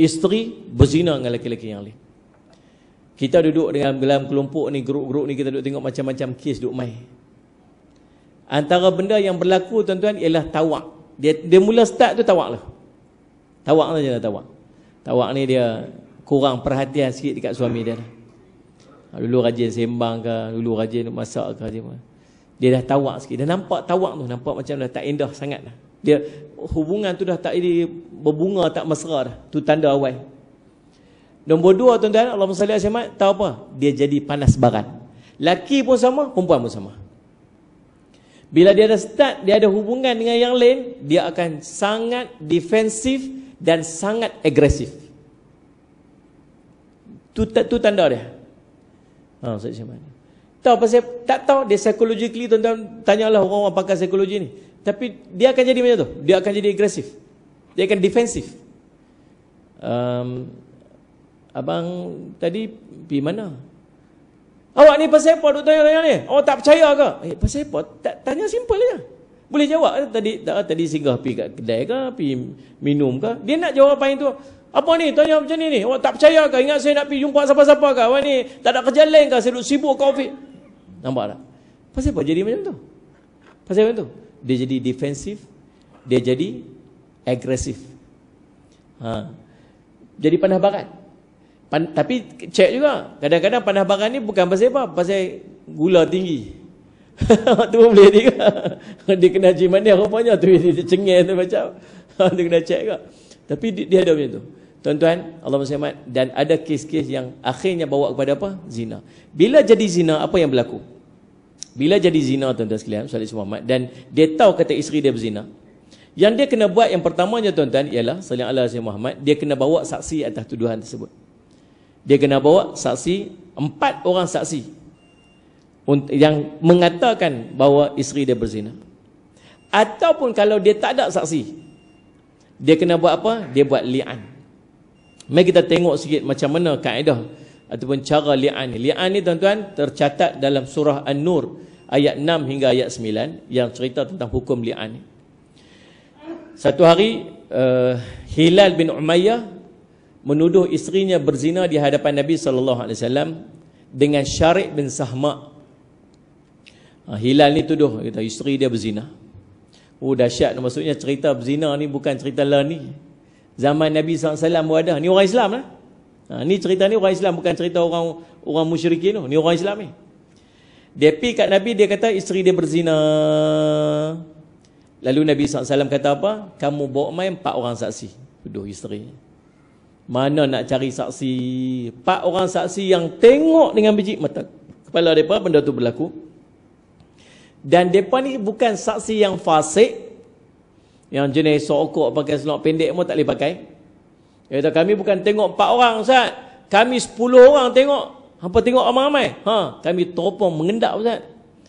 isteri berzina dengan laki-laki yang lain kita duduk dengan dalam kelompok ni grup-grup ni kita duduk tengok macam-macam kes duk mai antara benda yang berlaku tuan-tuan ialah tawak dia dia mula start tu tawak lah tawak sajalah tawak tawak ni dia kurang perhatian sikit dekat suami dia lah. Ha, dulu rajin sembang ke, dulu rajin masak ke dia. Dia dah tawak sikit. Dia nampak tawak tu nampak macam dah tak indah sangat dah. Dia hubungan tu dah tak jadi berbunga tak mesra dah. Tu tanda awal. Nombor dua tuan-tuan, Allah Subhanahu Wa Taala tahu apa? Dia jadi panas baran. Laki pun sama, perempuan pun sama. Bila dia ada start, dia ada hubungan dengan yang lain, dia akan sangat defensif dan sangat agresif. Tu, tu tanda dia. Ha, macam mana? Tahu pasal tak tahu dia psychologically tuan-tuan tanyalah orang apa pakar psikologi ni. Tapi dia akan jadi macam tu. Dia akan jadi agresif. Dia akan defensif. Um, abang tadi pergi mana? Awak ni pasal apa duk tanya-tanya ni? Awak oh, tak percaya ke? Eh, pasal apa? Ta tanya simple je. Boleh jawab tadi tak, tadi singgah pergi kat kedai ke, pergi minum ke? Dia nak jawab apa yang tu? Apa ni? Tanya macam ni ni. Awak tak percaya ke? Ingat saya nak pergi jumpa siapa-siapa ke? Awak ni tak ada kerja lain ke? Saya duduk sibuk COVID. Nampak tak? Pasal apa jadi macam tu? Pasal macam tu? Dia jadi defensif. Dia jadi agresif. Ha. Jadi panah barat. Pan tapi check juga. Kadang-kadang panah barat ni bukan pasal apa? Pasal gula tinggi. Waktu [LAUGHS] pun boleh jadi ke? [LAUGHS] dia kena jimat ni rupanya. Tu [LAUGHS] dia cengeng tu macam. dia kena check ke? Tapi dia ada macam tu. Tuan-tuan, Allah SWT, dan ada kes-kes yang akhirnya bawa kepada apa? Zina. Bila jadi zina, apa yang berlaku? Bila jadi zina, tuan-tuan sekalian, Salih Muhammad, dan dia tahu kata isteri dia berzina, yang dia kena buat yang pertamanya, tuan-tuan, ialah, Salih Allah SWT, Muhammad, dia kena bawa saksi atas tuduhan tersebut. Dia kena bawa saksi, empat orang saksi, yang mengatakan bahawa isteri dia berzina. Ataupun kalau dia tak ada saksi, dia kena buat apa? Dia buat li'an. Mari kita tengok sikit macam mana kaedah ataupun cara li'an ni. Li'an ni tuan-tuan tercatat dalam surah An-Nur ayat 6 hingga ayat 9 yang cerita tentang hukum li'an ni. Satu hari uh, Hilal bin Umayyah menuduh isterinya berzina di hadapan Nabi sallallahu alaihi wasallam dengan Syariq bin Sahma. Ah, Hilal ni tuduh kata isteri dia berzina. Oh dahsyat maksudnya cerita berzina ni bukan cerita lain. ni. Zaman Nabi SAW wadah. Ni orang Islam lah. Ha, ni cerita ni orang Islam. Bukan cerita orang orang musyrikin tu. Ni orang Islam ni. Dia pergi kat Nabi, dia kata isteri dia berzina. Lalu Nabi SAW kata apa? Kamu bawa main empat orang saksi. Tuduh isteri. Mana nak cari saksi? Empat orang saksi yang tengok dengan biji mata. Kepala mereka, benda tu berlaku. Dan mereka ni bukan saksi yang fasik. Yang jenis sokok pakai seluar pendek pun tak boleh pakai. Kata, kami bukan tengok 4 orang Ustaz. Kami sepuluh orang tengok. Apa tengok ramai-ramai? Ha, kami topong mengendap Ustaz.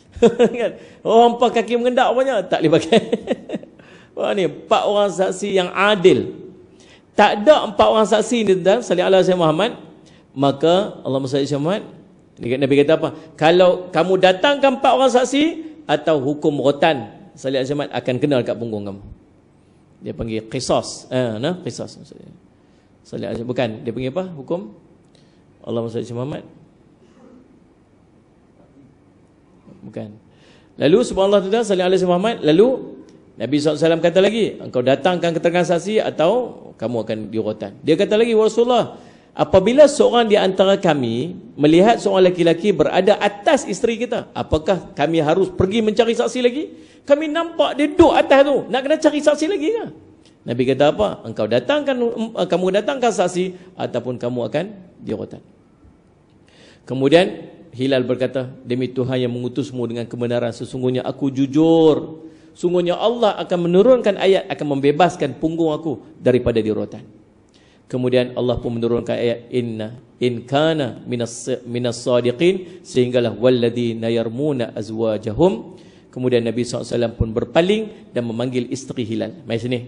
[LAUGHS] kan? Orang oh, hampa kaki mengendap banyak tak boleh pakai. [LAUGHS] Wah ni 4 orang saksi yang adil. Tak ada 4 orang saksi ni tuan Sallallahu alaihi Muhammad. Maka Allah Subhanahu Muhammad dekat Nabi kata apa? Kalau kamu datangkan 4 orang saksi atau hukum rotan Sallallahu alaihi akan kenal dekat punggung kamu dia panggil qisas eh nah qisas maksudnya salih bukan dia panggil apa hukum Allah Subhanahu Muhammad bukan lalu subhanallah tu dah salih alaihi Muhammad lalu Nabi SAW kata lagi engkau datangkan keterangan saksi atau kamu akan dirotan dia kata lagi ya Rasulullah apabila seorang di antara kami melihat seorang lelaki-lelaki berada atas isteri kita apakah kami harus pergi mencari saksi lagi kami nampak dia duduk atas tu. Nak kena cari saksi lagi ke? Nabi kata apa? Engkau datangkan, eh, kamu datangkan saksi ataupun kamu akan dirotan. Kemudian Hilal berkata, Demi Tuhan yang mengutusmu dengan kebenaran, sesungguhnya aku jujur. Sungguhnya Allah akan menurunkan ayat, akan membebaskan punggung aku daripada dirotan. Kemudian Allah pun menurunkan ayat inna in kana minas minas sadiqin sehinggalah walladzina yarmuna azwajahum Kemudian Nabi SAW pun berpaling dan memanggil isteri Hilal. Mari sini.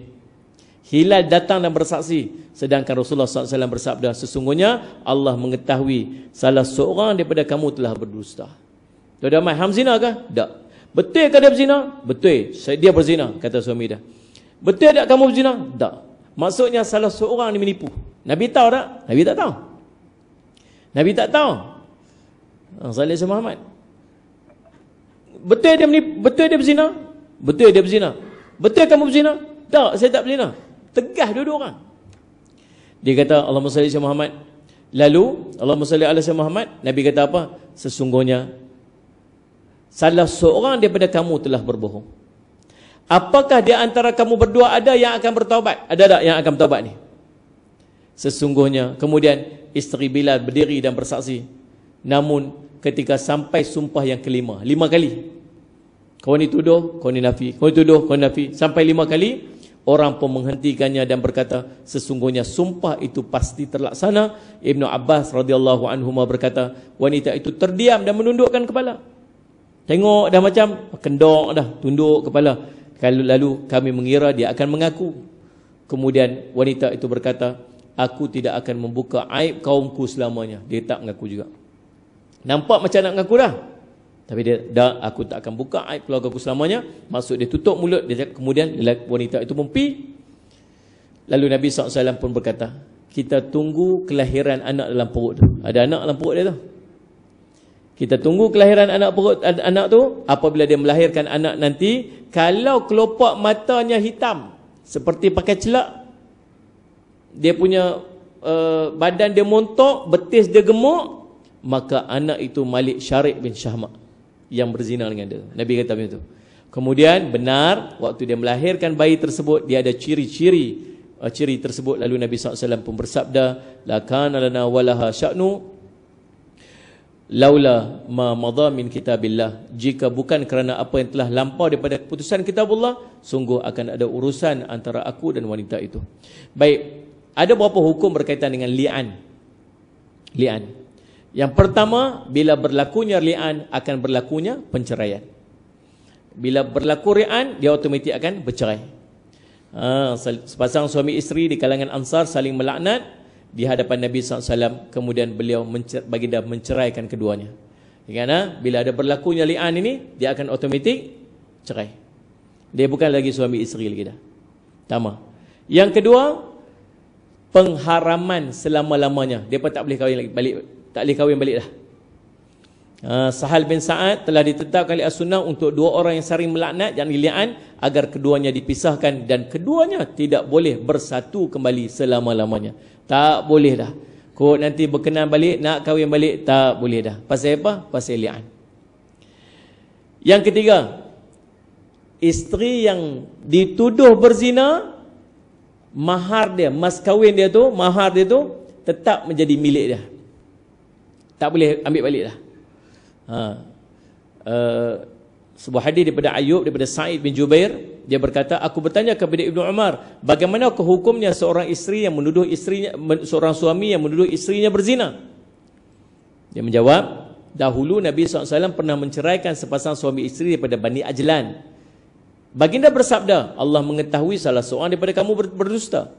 Hilal datang dan bersaksi. Sedangkan Rasulullah SAW bersabda, Sesungguhnya Allah mengetahui salah seorang daripada kamu telah berdusta. Tuan Damai, Ham zina kah? Tak. Betul kah dia berzina? Betul. Dia berzina, kata suami dia. Betul tak kamu berzina? Tak. Maksudnya salah seorang ni menipu. Nabi tahu tak? Nabi tak tahu. Nabi tak tahu. Ah, Salih Muhammad. Betul dia ni betul dia berzina? Betul dia berzina. Betul kamu berzina? Tak, saya tak berzina. Tegah dua-dua orang. Dia kata Allahumma salli ala Muhammad. Lalu Allahumma salli ala Muhammad, Nabi kata apa? Sesungguhnya salah seorang daripada kamu telah berbohong. Apakah di antara kamu berdua ada yang akan bertaubat? Ada tak yang akan bertaubat ni? Sesungguhnya kemudian isteri Bilal berdiri dan bersaksi. Namun ketika sampai sumpah yang kelima, lima kali kau ni tuduh, kau ni nafi. Kau ni tuduh, kau ni nafi. Sampai lima kali, orang pun menghentikannya dan berkata, sesungguhnya sumpah itu pasti terlaksana. Ibn Abbas radhiyallahu anhu berkata, wanita itu terdiam dan menundukkan kepala. Tengok dah macam, kendok dah, tunduk kepala. Lalu, lalu kami mengira dia akan mengaku. Kemudian wanita itu berkata, aku tidak akan membuka aib kaumku selamanya. Dia tak mengaku juga. Nampak macam nak mengaku dah. Tapi dia dah aku tak akan buka aib keluarga aku selamanya. Maksud dia tutup mulut. Dia cakap, kemudian wanita itu mempi. Lalu Nabi SAW pun berkata, kita tunggu kelahiran anak dalam perut tu. Ada anak dalam perut dia tu. Kita tunggu kelahiran anak perut anak tu. Apabila dia melahirkan anak nanti, kalau kelopak matanya hitam, seperti pakai celak, dia punya uh, badan dia montok, betis dia gemuk, maka anak itu Malik Syarik bin Syahmat yang berzina dengan dia. Nabi kata macam tu. Kemudian benar waktu dia melahirkan bayi tersebut dia ada ciri-ciri uh, ciri tersebut lalu Nabi SAW pun bersabda la kana lana walaha sya'nu laula ma madha min kitabillah jika bukan kerana apa yang telah lampau daripada keputusan kitabullah sungguh akan ada urusan antara aku dan wanita itu. Baik, ada berapa hukum berkaitan dengan li'an? Li'an. Yang pertama, bila berlakunya li'an, akan berlakunya penceraian. Bila berlaku li'an, dia otomatik akan bercerai. Ha, sepasang suami isteri di kalangan ansar saling melaknat di hadapan Nabi SAW, kemudian beliau mencer baginda menceraikan keduanya. Ingat, ha? bila ada berlakunya li'an ini, dia akan otomatik cerai. Dia bukan lagi suami isteri lagi dah. Pertama. Yang kedua, pengharaman selama-lamanya. Dia pun tak boleh kahwin lagi balik tak boleh kahwin balik dah. Uh, Sahal bin Sa'ad telah ditetapkan oleh As-Sunnah untuk dua orang yang saling melaknat dan lian agar keduanya dipisahkan dan keduanya tidak boleh bersatu kembali selama-lamanya. Tak boleh dah. Kok nanti berkenan balik, nak kahwin balik, tak boleh dah. Pasal apa? Pasal lian. Yang ketiga, isteri yang dituduh berzina, mahar dia, mas kahwin dia tu, mahar dia tu, tetap menjadi milik dia, tak boleh ambil balik lah. Ha. Uh, sebuah hadis daripada Ayub daripada Said bin Jubair dia berkata aku bertanya kepada Ibnu Umar bagaimana kehukumnya seorang isteri yang menuduh isteri seorang suami yang menuduh isterinya berzina dia menjawab dahulu Nabi SAW pernah menceraikan sepasang suami isteri daripada Bani Ajlan baginda bersabda Allah mengetahui salah seorang daripada kamu berdusta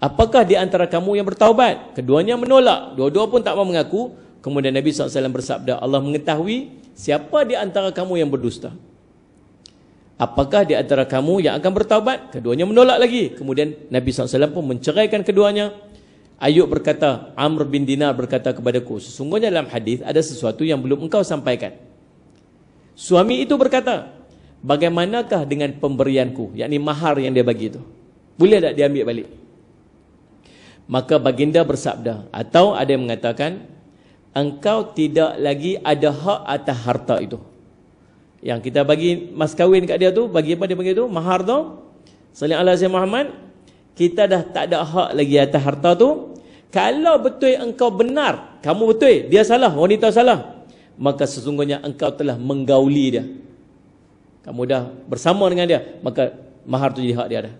apakah di antara kamu yang bertaubat keduanya menolak dua-dua pun tak mau mengaku Kemudian Nabi SAW bersabda, Allah mengetahui siapa di antara kamu yang berdusta. Apakah di antara kamu yang akan bertaubat? Keduanya menolak lagi. Kemudian Nabi SAW pun menceraikan keduanya. Ayub berkata, Amr bin Dinar berkata kepadaku, sesungguhnya dalam hadis ada sesuatu yang belum engkau sampaikan. Suami itu berkata, bagaimanakah dengan pemberianku, Yang ini mahar yang dia bagi itu? Boleh tak diambil balik? Maka baginda bersabda, atau ada yang mengatakan, engkau tidak lagi ada hak atas harta itu. Yang kita bagi mas kahwin kat dia tu, bagi apa dia panggil tu? Mahar tu. Salih Allah Azim Muhammad. Kita dah tak ada hak lagi atas harta tu. Kalau betul engkau benar, kamu betul, dia salah, wanita salah. Maka sesungguhnya engkau telah menggauli dia. Kamu dah bersama dengan dia. Maka mahar tu jadi hak dia dah.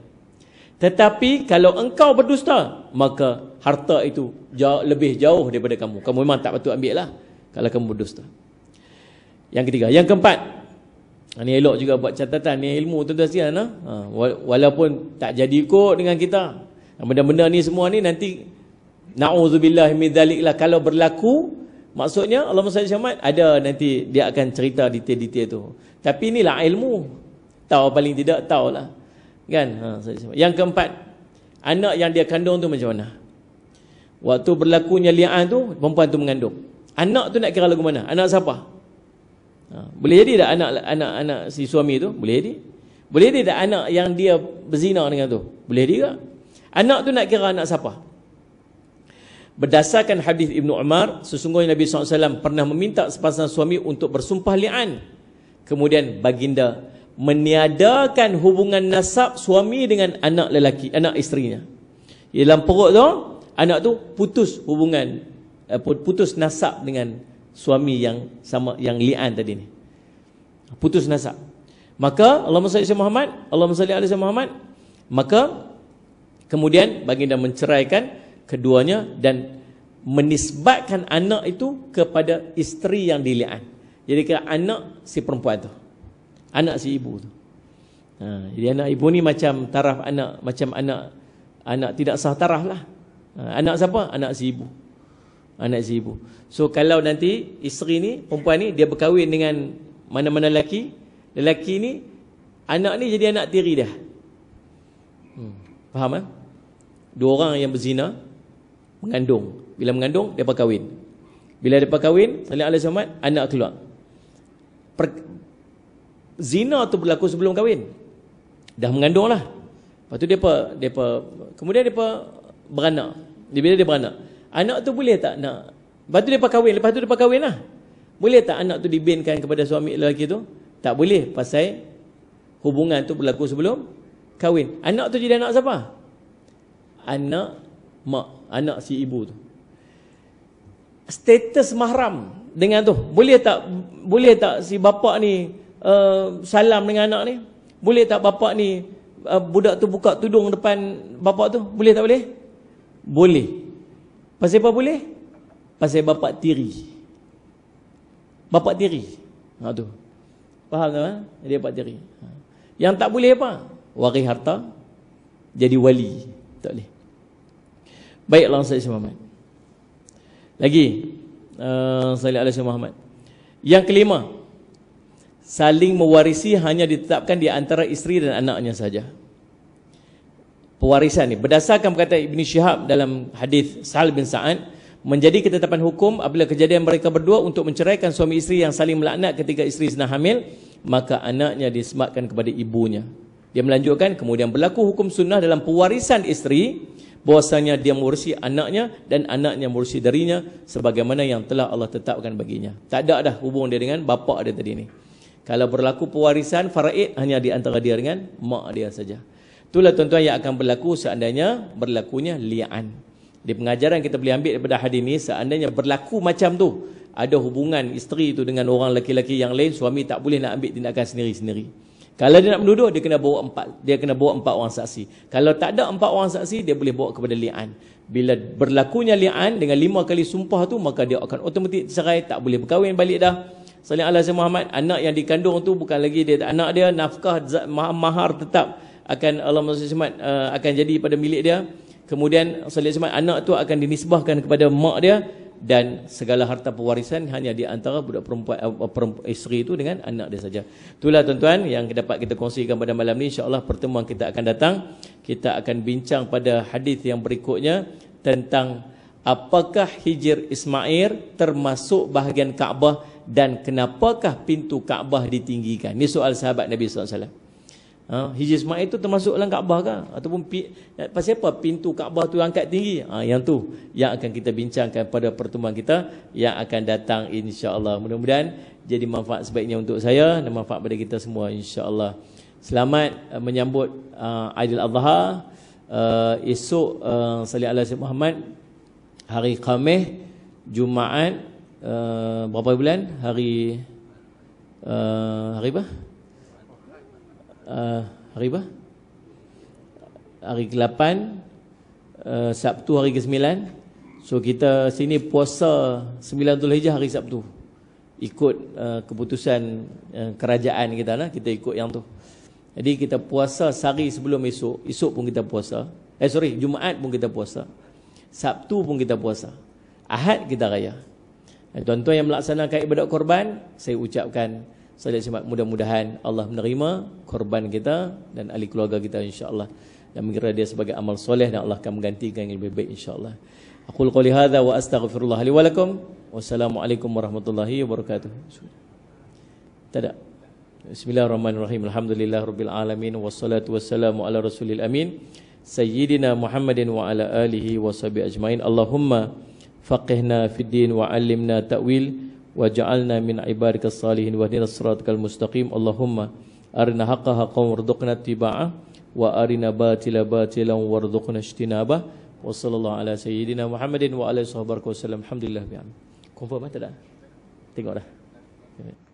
Tetapi kalau engkau berdusta, maka harta itu jauh, lebih jauh daripada kamu. Kamu memang tak patut ambil lah kalau kamu berdusta. Yang ketiga. Yang keempat. Ini ha, elok juga buat catatan. Ini ilmu tuan-tuan sekian. Nah? Ha, ha walaupun tak jadi ikut dengan kita. Ha, benda-benda ni semua ni nanti na'udzubillah midhalik lah. Kalau berlaku, maksudnya Allah SWT syamad, ada nanti dia akan cerita detail-detail tu. Tapi inilah ilmu. Tahu paling tidak, tahu lah. Kan? Ha, yang keempat, anak yang dia kandung tu macam mana? Waktu berlakunya li'an tu, perempuan tu mengandung. Anak tu nak kira lagu mana? Anak siapa? Ha, boleh jadi tak anak anak anak si suami tu? Boleh jadi. Boleh jadi tak anak yang dia berzina dengan tu? Boleh jadi tak? Anak tu nak kira anak siapa? Berdasarkan hadis Ibn Umar, sesungguhnya Nabi SAW pernah meminta sepasang suami untuk bersumpah li'an. Kemudian baginda meniadakan hubungan nasab suami dengan anak lelaki, anak isterinya. Dalam perut tu, anak tu putus hubungan, eh, putus nasab dengan suami yang sama yang li'an tadi ni. Putus nasab. Maka, Allahumma salli alaihi Muhammad, Allahumma Ali alaihi Muhammad, maka, kemudian baginda menceraikan keduanya dan menisbatkan anak itu kepada isteri yang dili'an. Jadi, anak si perempuan tu anak si ibu tu. Ha, jadi anak ibu ni macam taraf anak macam anak anak tidak sah taraf lah. Ha, anak siapa? Anak si ibu. Anak si ibu. So kalau nanti isteri ni perempuan ni dia berkahwin dengan mana-mana lelaki, lelaki ni anak ni jadi anak tiri dia. Hmm, faham kan? Dua orang yang berzina mengandung. Bila mengandung dia berkahwin. Bila dia berkahwin, Nabi Allah Subhanahu anak keluar. Per zina tu berlaku sebelum kahwin. Dah mengandung lah. Lepas tu dia apa? Dia apa? Kemudian dia apa? Beranak. Dia bila dia beranak. Anak tu boleh tak nak? Lepas tu dia apa kahwin? Lepas tu dia apa kahwin lah. Boleh tak anak tu dibinkan kepada suami lelaki tu? Tak boleh. Pasal hubungan tu berlaku sebelum kahwin. Anak tu jadi anak siapa? Anak mak. Anak si ibu tu. Status mahram dengan tu. Boleh tak boleh tak si bapa ni Uh, salam dengan anak ni boleh tak bapak ni uh, budak tu buka tudung depan bapak tu boleh tak boleh boleh pasal apa boleh pasal bapak tiri bapak tiri ha tu faham tak ha? Eh? dia bapak tiri ha. yang tak boleh apa waris harta jadi wali tak boleh baiklah saya Muhammad lagi uh, salat alaihi Muhammad yang kelima saling mewarisi hanya ditetapkan di antara isteri dan anaknya saja. Pewarisan ini berdasarkan perkataan Ibn Shihab dalam hadis Sal bin Sa'ad menjadi ketetapan hukum apabila kejadian mereka berdua untuk menceraikan suami isteri yang saling melaknat ketika isteri sedang hamil maka anaknya disematkan kepada ibunya. Dia melanjutkan kemudian berlaku hukum sunnah dalam pewarisan isteri bahwasanya dia mewarisi anaknya dan anaknya mewarisi darinya sebagaimana yang telah Allah tetapkan baginya. Tak ada dah hubungan dia dengan bapa dia tadi ni. Kalau berlaku pewarisan faraid hanya di antara dia dengan mak dia saja. Itulah tuan-tuan yang akan berlaku seandainya berlakunya li'an. Di pengajaran kita boleh ambil daripada hadis ini seandainya berlaku macam tu. Ada hubungan isteri itu dengan orang lelaki-lelaki yang lain, suami tak boleh nak ambil tindakan sendiri-sendiri. Kalau dia nak menuduh, dia kena bawa empat dia kena bawa empat orang saksi. Kalau tak ada empat orang saksi, dia boleh bawa kepada li'an. Bila berlakunya li'an dengan lima kali sumpah tu maka dia akan otomatik cerai, tak boleh berkahwin balik dah. Salih Allah Muhammad anak yang dikandung tu bukan lagi dia anak dia nafkah mahar tetap akan Allah SWT eh, akan jadi pada milik dia kemudian Salih Allah anak tu akan dinisbahkan kepada mak dia dan segala harta pewarisan hanya di antara budak perempuan, eh, perempuan eh, isteri itu dengan anak dia saja. Itulah tuan-tuan yang dapat kita kongsikan pada malam ini. InsyaAllah pertemuan kita akan datang. Kita akan bincang pada hadis yang berikutnya tentang apakah hijir Ismail termasuk bahagian Kaabah dan kenapakah pintu Kaabah ditinggikan? Ini soal sahabat Nabi SAW. Ha, Hijri Ismail itu termasuk dalam Kaabah kah? Ataupun eh, pasal apa pintu Kaabah tu angkat tinggi? Ha, yang tu yang akan kita bincangkan pada pertemuan kita yang akan datang insya-Allah. Mudah-mudahan jadi manfaat sebaiknya untuk saya dan manfaat pada kita semua insya-Allah. Selamat uh, menyambut uh, Aidil Adha uh, esok uh, Salih Alaihi Muhammad hari Khamis Jumaat uh, berapa bulan? Hari uh, hari apa? Uh, hari apa? Hari ke-8 uh, Sabtu hari ke-9. So kita sini puasa 9 Hijjah hari Sabtu. Ikut uh, keputusan uh, kerajaan kita lah, kita ikut yang tu. Jadi kita puasa sehari sebelum esok, esok pun kita puasa. Eh sorry, Jumaat pun kita puasa. Sabtu pun kita puasa. Ahad kita raya. Tuan-tuan yang melaksanakan ibadat korban, saya ucapkan salat jemaat mudah-mudahan Allah menerima korban kita dan ahli keluarga kita insya-Allah dan mengira dia sebagai amal soleh dan Allah akan menggantikan yang lebih baik insya-Allah. Aku qouli hadza wa astaghfirullah li wa lakum. Wassalamualaikum warahmatullahi wabarakatuh. Tada. Bismillahirrahmanirrahim. Alhamdulillahirabbil alamin wassalatu wassalamu ala rasulil amin sayyidina Muhammadin wa ala alihi wa ajmain. Allahumma faqihna fid din wa 'allimna ta'wil waj'alna min ibadikas salihin wahdinas siratal mustaqim allahumma arina haqqa haqqan warzuqna tibaah wa arina batila batilan warzuqna ijtinabah wa sallallahu ala sayyidina muhammadin wa ala sahbihi wa sallam alhamdulillah bi'an confirm eh, tak dah tengok dah